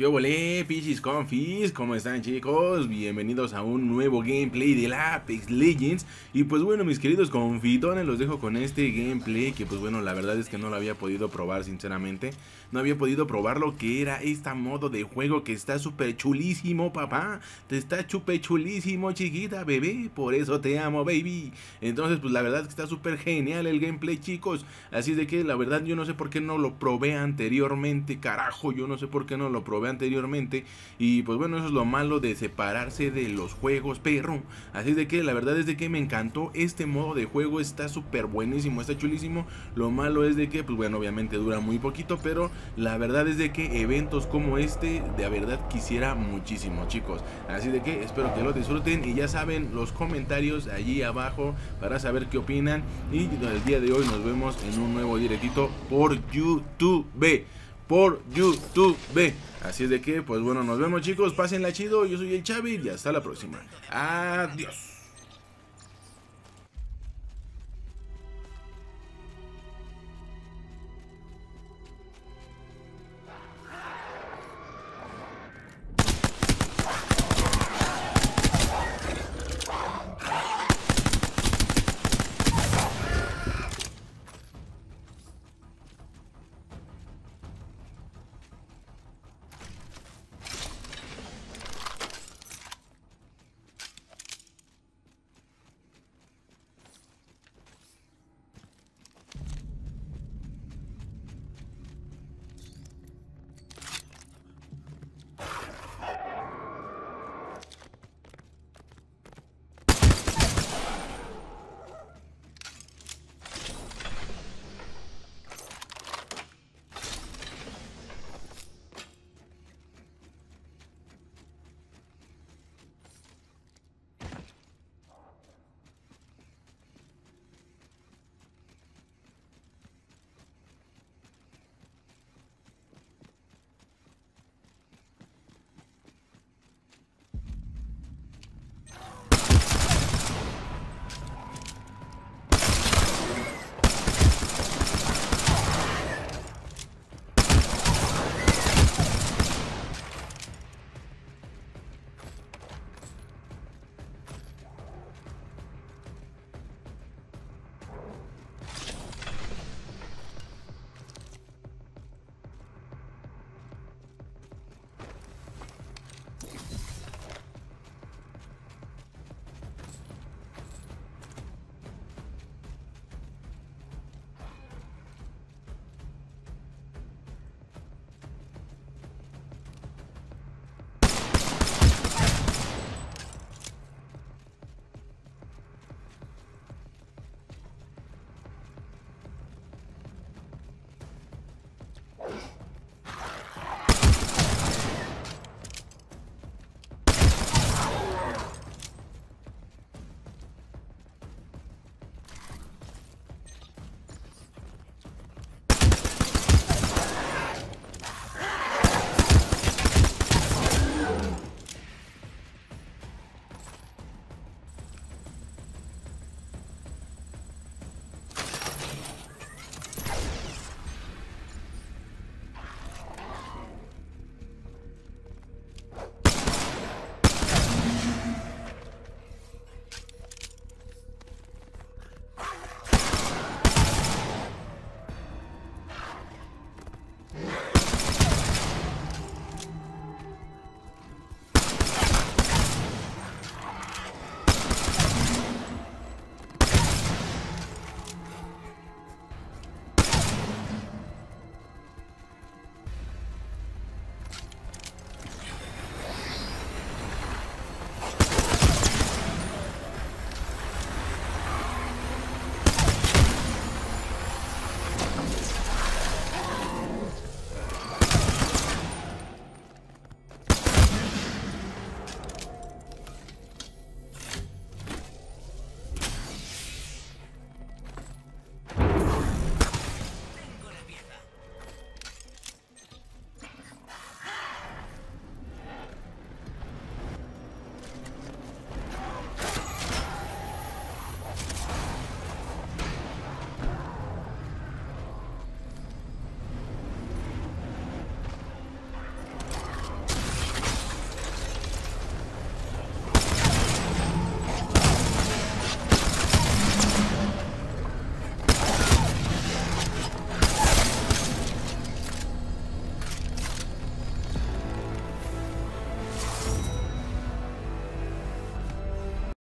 Yo volé, Pichis Confis? ¿Cómo están chicos? Bienvenidos a un nuevo gameplay del Apex Legends Y pues bueno, mis queridos confitones, los dejo con este gameplay Que pues bueno, la verdad es que no lo había podido probar sinceramente No había podido probar lo que era este modo de juego que está súper chulísimo, papá Te está chupe chulísimo, chiquita, bebé Por eso te amo, baby Entonces pues la verdad es que está súper genial el gameplay, chicos Así de que la verdad yo no sé por qué no lo probé anteriormente, carajo Yo no sé por qué no lo probé anteriormente. Y pues bueno, eso es lo malo de separarse de los juegos, perro. Así de que la verdad es de que me encantó este modo de juego, está súper buenísimo, está chulísimo. Lo malo es de que, pues bueno, obviamente dura muy poquito, pero la verdad es de que eventos como este, de verdad quisiera muchísimo, chicos. Así de que espero que lo disfruten y ya saben, los comentarios allí abajo para saber qué opinan. Y pues, el día de hoy nos vemos en un nuevo directito por YouTube por YouTube. Así es de que, pues bueno, nos vemos chicos, pásenla chido, yo soy el Chavi y hasta la próxima. Adiós.